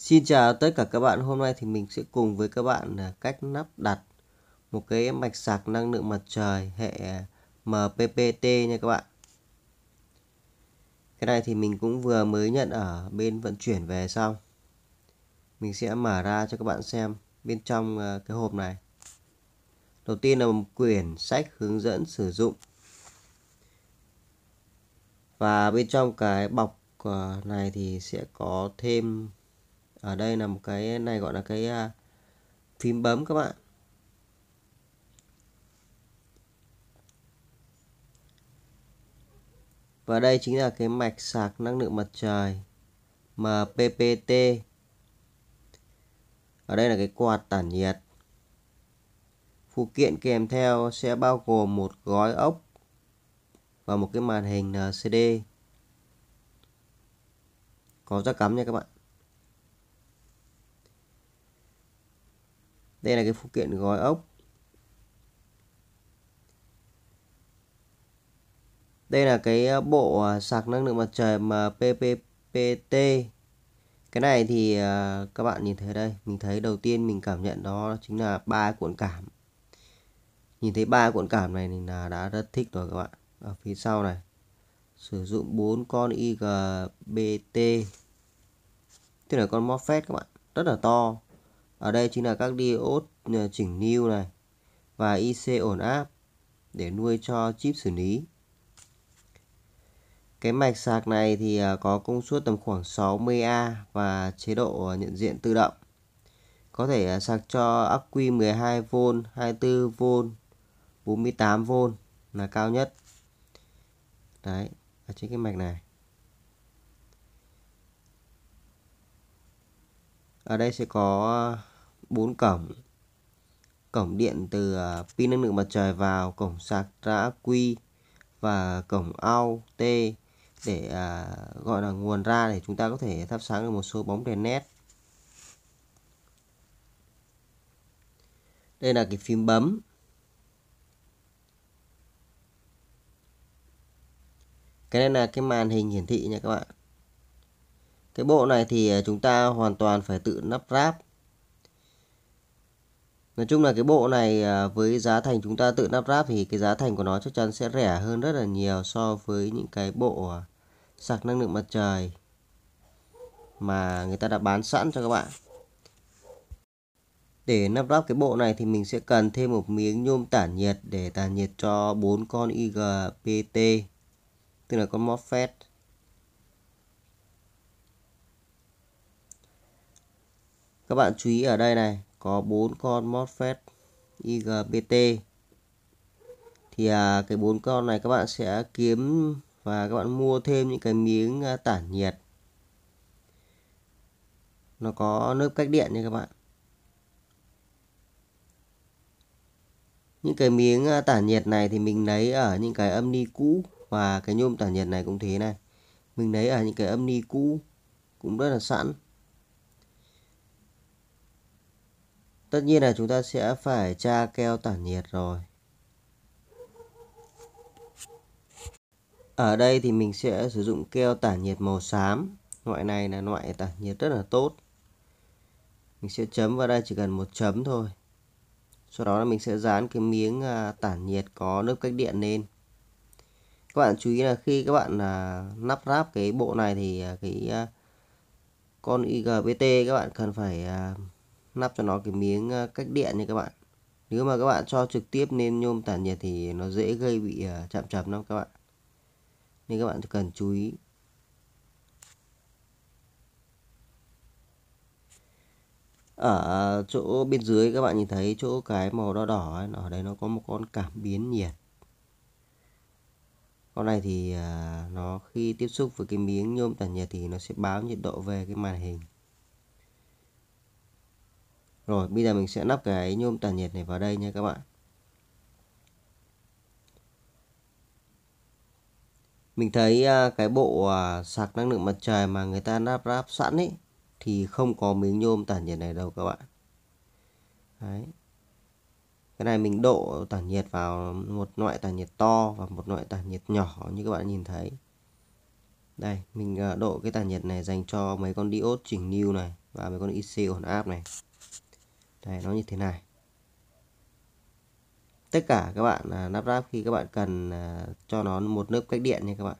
Xin chào tất cả các bạn, hôm nay thì mình sẽ cùng với các bạn à, cách lắp đặt một cái mạch sạc năng lượng mặt trời hệ à, MPPT nha các bạn. Cái này thì mình cũng vừa mới nhận ở bên vận chuyển về xong. Mình sẽ mở ra cho các bạn xem bên trong à, cái hộp này. Đầu tiên là một quyển sách hướng dẫn sử dụng. Và bên trong cái bọc này thì sẽ có thêm ở đây là một cái này gọi là cái à, phím bấm các bạn và đây chính là cái mạch sạc năng lượng mặt trời MPPT ở đây là cái quạt tản nhiệt phụ kiện kèm theo sẽ bao gồm một gói ốc và một cái màn hình LCD có ra cắm nha các bạn đây là cái phụ kiện gói ốc đây là cái ờ, bộ ờ, sạc năng lượng mặt trời mà PPPT cái này thì ờ, các bạn nhìn thấy đây mình thấy đầu tiên mình cảm nhận đó chính là ba cuộn cảm nhìn thấy ba cuộn cảm này là đã rất thích rồi các bạn ở phía sau này sử dụng bốn con IGBT tức là con MOSFET các bạn rất là to ở đây chính là các diode ờ, chỉnh new này và IC ổn áp để nuôi cho chip xử lý. Cái mạch sạc này thì ờ, có công suất tầm khoảng 60A và chế độ ờ, nhận diện tự động. Có thể sạc cho ắc quy 12V, 24V, 48V là cao nhất. Đấy, ở trên cái mạch này. Ở đây sẽ có bốn cổng cổng điện từ à, pin năng lượng mặt trời vào cổng sạc rã quy và cổng out t để à, gọi là nguồn ra để chúng ta có thể thắp sáng được một số bóng đèn led đây là cái phím bấm cái này là cái màn hình hiển thị nha các bạn cái bộ này thì à, chúng ta hoàn toàn phải tự lắp ráp Nói chung là cái bộ này à, với giá thành chúng ta tự lắp ráp thì cái giá thành của nó chắc chắn sẽ rẻ hơn rất là nhiều so với những cái bộ à, sạc năng lượng mặt trời mà người ta đã bán sẵn cho các bạn. Để lắp ráp cái bộ này thì mình sẽ cần thêm một miếng nhôm tản nhiệt để tản nhiệt cho bốn con IGBT tức là con MOSFET. Các bạn chú ý ở đây này, có bốn con MOSFET IGBT thì à, cái bốn con này các bạn sẽ kiếm và các bạn mua thêm những cái miếng à, tản nhiệt nó có lớp cách điện nha các bạn những cái miếng à, tản nhiệt này thì mình lấy ở những cái âm ni cũ và cái nhôm tản nhiệt này cũng thế này mình lấy ở những cái âm ni cũ cũng rất là sẵn Tất nhiên là chúng ta sẽ phải tra keo tản nhiệt rồi. Ở đây thì mình sẽ sử dụng keo tản nhiệt màu xám. Loại này là loại tản nhiệt rất là tốt. Mình sẽ chấm vào đây chỉ cần một chấm thôi. Sau đó là mình sẽ dán cái miếng à, tản nhiệt có lớp cách điện lên. Các bạn chú ý là khi các bạn à, nắp ráp cái bộ này thì à, cái con IGBT các bạn cần phải lắp cho nó cái miếng ờ, cách điện nha các bạn nếu mà các bạn cho trực tiếp lên nhôm tản nhiệt thì nó dễ gây bị ờ, chạm chập lắm các bạn nên các bạn cần chú ý ở chỗ bên dưới các bạn nhìn thấy chỗ cái màu đỏ đỏ ấy, ở đây nó có một con cảm biến nhiệt con này thì ờ, nó khi tiếp xúc với cái miếng nhôm tản nhiệt thì nó sẽ báo nhiệt độ về cái màn hình rồi bây giờ mình sẽ lắp cái nhôm tản nhiệt này vào đây nha các bạn. Mình thấy à, cái bộ à, sạc năng lượng mặt trời mà người ta lắp ráp sẵn ấy thì không có miếng nhôm tản nhiệt này đâu các bạn. Đấy. Cái này mình độ tản nhiệt vào một loại tản nhiệt to và một loại tản nhiệt nhỏ như các bạn nhìn thấy. Đây, mình à, độ cái tản nhiệt này dành cho mấy con diode chỉnh new này và mấy con IC ổn áp này. Đây nó như thế này tất cả các bạn à, lắp ráp khi các bạn cần à, cho nó một lớp cách điện nha các bạn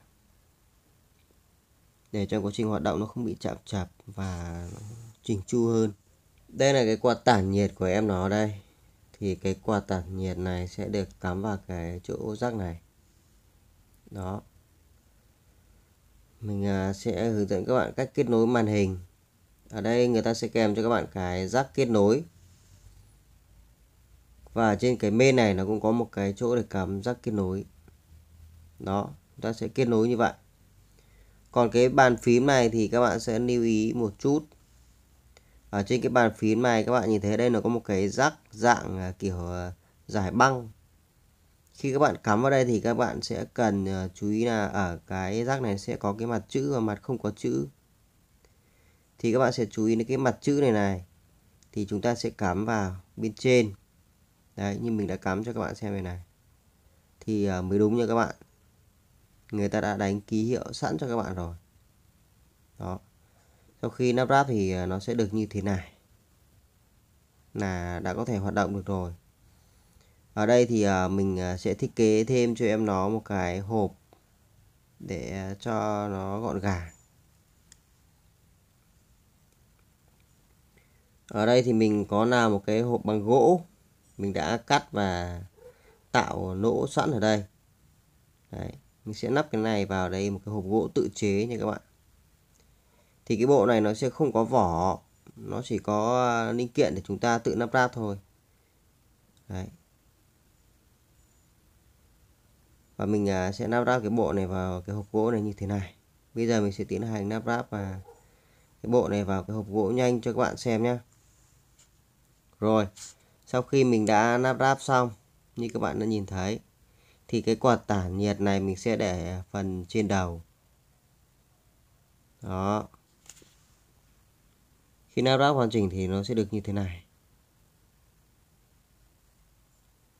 để cho quá trình hoạt động nó không bị chạm chạp và chỉnh chu hơn đây là cái quạt tản nhiệt của em nó đây thì cái quạt tản nhiệt này sẽ được cắm vào cái chỗ rác này đó mình à, sẽ hướng dẫn các bạn cách kết nối màn hình ở đây người ta sẽ kèm cho các bạn cái rác kết nối và trên cái main này nó cũng có một cái chỗ để cắm rắc kết nối đó chúng ta sẽ kết nối như vậy còn cái bàn phím này thì các bạn sẽ lưu ý một chút ở trên cái bàn phím này các bạn nhìn thấy đây nó có một cái rắc dạng à, kiểu à, giải băng khi các bạn cắm vào đây thì các bạn sẽ cần à, chú ý là ở cái rắc này sẽ có cái mặt chữ và mặt không có chữ thì các bạn sẽ chú ý đến cái mặt chữ này này thì chúng ta sẽ cắm vào bên trên đấy như mình đã cắm cho các bạn xem đây này thì à, mới đúng nha các bạn người ta đã đánh ký hiệu sẵn cho các bạn rồi đó sau khi nắp ráp thì à, nó sẽ được như thế này là đã có thể hoạt động được rồi ở đây thì à, mình sẽ thiết kế thêm cho em nó một cái hộp để cho nó gọn gàng ở đây thì mình có làm một cái hộp bằng gỗ mình đã cắt và tạo lỗ sẵn ở đây Đấy, mình sẽ lắp cái này vào đây một cái hộp gỗ tự chế nha các bạn thì cái bộ này nó sẽ không có vỏ nó chỉ có linh kiện để chúng ta tự lắp ráp thôi Đấy. và mình à, sẽ lắp ráp cái bộ này vào cái hộp gỗ này như thế này bây giờ mình sẽ tiến hành lắp ráp và cái bộ này vào cái hộp gỗ nhanh cho các bạn xem nhé rồi sau khi mình đã nắp ráp xong như các bạn đã nhìn thấy thì cái quạt tản nhiệt này mình sẽ để phần trên đầu đó khi nắp ráp hoàn chỉnh thì nó sẽ được như thế này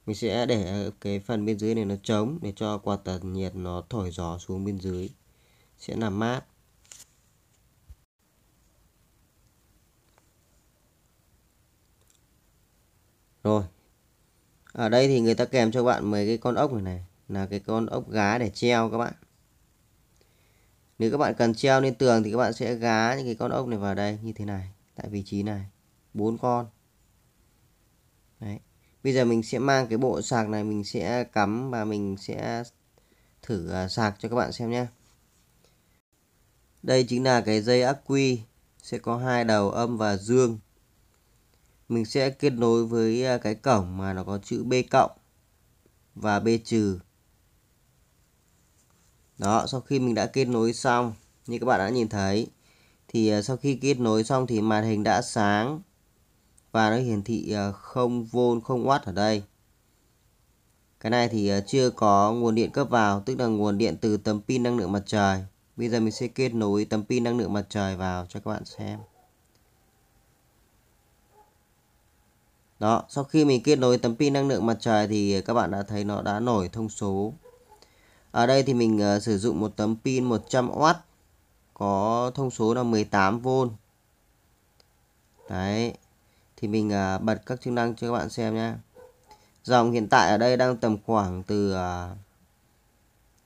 mình sẽ để cái phần bên dưới này nó trống để cho quạt tản nhiệt nó thổi gió xuống bên dưới sẽ làm mát Rồi. Ở đây thì người ta kèm cho bạn mấy cái con ốc này này. Là cái con ốc gá để treo các bạn. Nếu các bạn cần treo lên tường thì các bạn sẽ gá những cái con ốc này vào đây như thế này. Tại vị trí này. bốn con. Đấy. Bây giờ mình sẽ mang cái bộ sạc này mình sẽ cắm và mình sẽ thử à, sạc cho các bạn xem nhé. Đây chính là cái dây ắc quy sẽ có hai đầu âm và dương mình sẽ kết nối với à, cái cổng mà nó có chữ B cộng và B trừ. Đó, sau khi mình đã kết nối xong, như các bạn đã nhìn thấy, thì à, sau khi kết nối xong thì màn hình đã sáng và nó hiển thị 0V, à, 0W ở đây. Cái này thì chưa có nguồn điện cấp vào, tức là nguồn điện từ tấm pin năng lượng mặt trời. Bây giờ mình sẽ kết nối tấm pin năng lượng mặt trời vào cho các bạn xem. Đó, sau khi mình kết nối tấm pin năng lượng mặt trời thì các bạn đã thấy nó đã nổi thông số. Ở đây thì mình uh, sử dụng một tấm pin 100W có thông số là 18V. Đấy. Thì mình uh, bật các chức năng cho các bạn xem nhé. Dòng hiện tại ở đây đang tầm khoảng từ uh, ờ,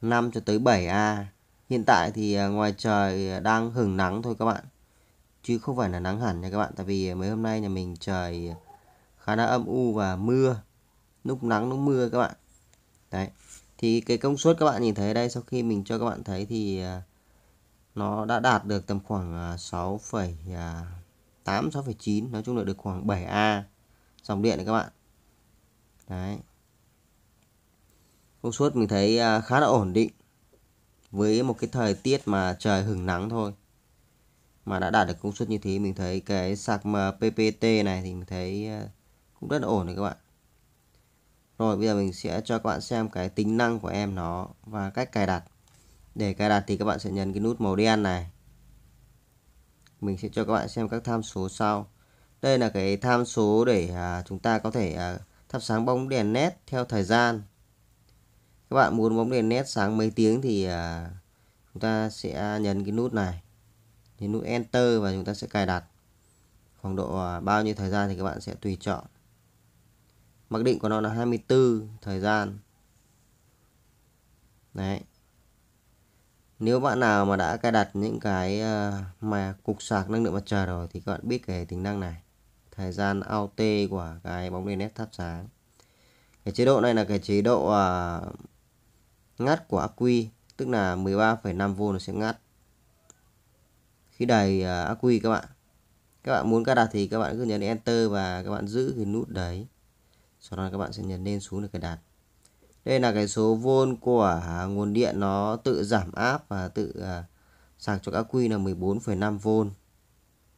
5 cho tới 7A. Hiện tại thì ngoài trời đang hưởng nắng thôi các bạn. Chứ không phải là nắng hẳn nha các bạn. Tại vì mấy hôm nay nhà mình trời khá năng âm u và mưa lúc nắng lúc mưa các bạn đấy thì cái công suất các bạn nhìn thấy đây sau khi mình cho các bạn thấy thì à, nó đã đạt được tầm khoảng 6,8 à, 6,9 à, nói chung là được khoảng 7A dòng điện này các bạn đấy công suất mình thấy khá là ổn định với một cái thời tiết mà trời hừng nắng thôi mà đã đạt được công suất như thế mình thấy cái sạc mà PPT này thì mình thấy cũng rất là ổn đấy các bạn rồi bây giờ mình sẽ cho các bạn xem cái tính năng của em nó và cách cài đặt để cài đặt thì các bạn sẽ nhấn cái nút màu đen này mình sẽ cho các bạn xem các tham số sau đây là cái tham số để à, chúng ta có thể à, thắp sáng bóng đèn led theo thời gian các bạn muốn bóng đèn led sáng mấy tiếng thì à, chúng ta sẽ nhấn cái nút này nhấn nút enter và chúng ta sẽ cài đặt khoảng độ à, bao nhiêu thời gian thì các bạn sẽ tùy chọn mặc định của nó là 24 thời gian đấy nếu bạn nào mà đã cài đặt những cái ờ, mà cục sạc năng lượng mặt trời rồi thì các bạn biết cái tính năng này thời gian out của cái bóng đèn led thắp sáng cái chế độ này là cái chế độ ờ, ngắt của ắc quy tức là 13,5V nó sẽ ngắt khi đầy uh, quy các bạn các bạn muốn cài đặt thì các bạn cứ nhấn enter và các bạn giữ cái nút đấy sau đó các bạn sẽ nhấn lên xuống được cài đặt đây là cái số vôn của nguồn điện nó tự giảm áp và tự à, sạc cho ắc quy là 145 vôn.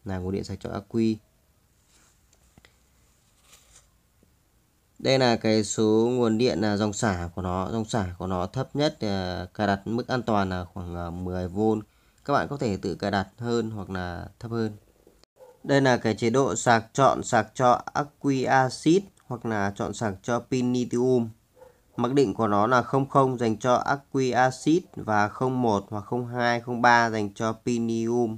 là nguồn điện sạc cho ắc quy đây là cái số nguồn điện là dòng xả của nó dòng xả của nó thấp nhất à, cài đặt mức an toàn là khoảng 10 à, vôn. các bạn có thể tự cài đặt hơn hoặc là thấp hơn đây là cái chế độ sạc chọn sạc cho ắc quy axit hoặc là chọn sạc cho pin lithium. Mặc định của nó là 00 dành cho aqua acid và 01 hoặc 02, 03 dành cho pin lithium.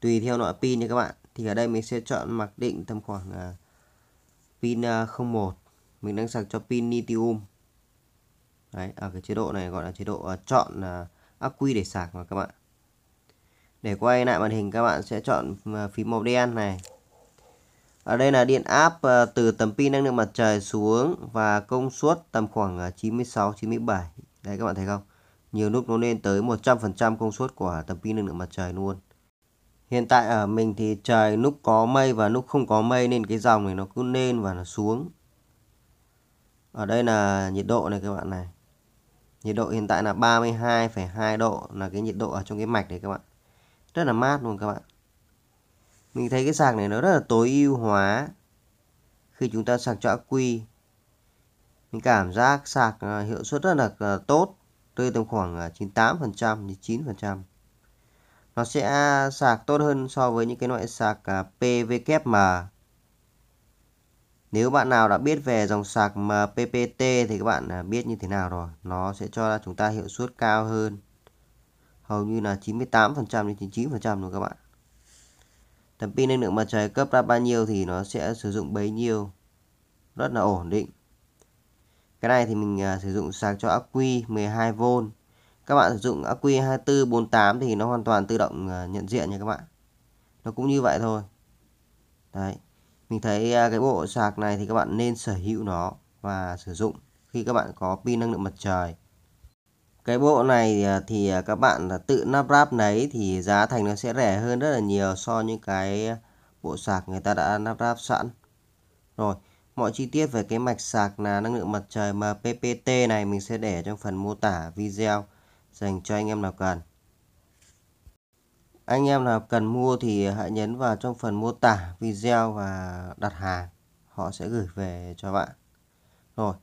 Tùy theo loại pin nha các bạn. Thì ở đây mình sẽ chọn mặc định tầm khoảng à, pin 01. À, mình đang sạc cho pin lithium. Đấy, ở cái chế độ này gọi là chế độ à, chọn uh, quy để sạc mà các bạn. Để quay lại màn hình các bạn sẽ chọn phím màu đen này ở đây là điện áp ờ, từ tấm pin năng lượng mặt trời xuống và công suất tầm khoảng 96 97 đấy các bạn thấy không nhiều lúc nó lên tới 100% công suất của tấm pin năng lượng mặt trời luôn hiện tại ở mình thì trời lúc có mây và lúc không có mây nên cái dòng này nó cứ lên và nó xuống ở đây là nhiệt độ này các bạn này nhiệt độ hiện tại là 32,2 độ là cái nhiệt độ ở trong cái mạch này các bạn rất là mát luôn các bạn mình thấy cái sạc này nó rất là tối ưu hóa khi chúng ta sạc cho ắc quy mình cảm giác sạc ờ, hiệu suất rất là ờ, tốt rơi tầm khoảng 98% ờ, đến 9% nó sẽ sạc tốt hơn so với những cái loại sạc PVKM nếu bạn nào đã biết về dòng sạc mppt thì các bạn biết như thế nào rồi nó sẽ cho chúng ta hiệu suất cao hơn hầu như là 98% đến 99% luôn các bạn tấm pin năng lượng mặt trời cấp ra bao nhiêu thì nó sẽ sử dụng bấy nhiêu rất là ổn định cái này thì mình à, sử dụng sạc cho ắc quy 12V các bạn sử dụng ắc quy 2448 thì nó hoàn toàn tự động à, nhận diện nha các bạn nó cũng như vậy thôi đấy mình thấy à, cái bộ sạc này thì các bạn nên sở hữu nó và sử dụng khi các bạn có pin năng lượng mặt trời cái bộ này à, thì à, các bạn à, tự lắp ráp lấy thì giá thành nó sẽ rẻ hơn rất là nhiều so với những cái bộ sạc người ta đã lắp ráp sẵn rồi mọi chi tiết về cái mạch sạc là năng lượng mặt trời mà PPT này mình sẽ để trong phần mô tả video dành cho anh em nào cần anh em nào cần mua thì hãy nhấn vào trong phần mô tả video và đặt hàng họ sẽ gửi về cho bạn rồi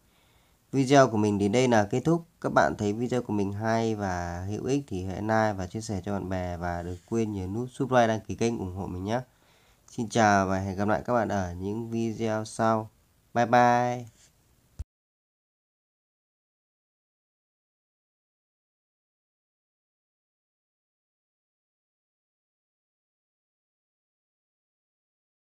Video của mình đến đây là kết thúc. Các bạn thấy video của mình hay và hữu ích thì hãy like và chia sẻ cho bạn bè và đừng quên nhấn nút subscribe đăng ký kênh ủng hộ mình nhé. Xin chào và hẹn gặp lại các bạn ở những video sau. Bye bye.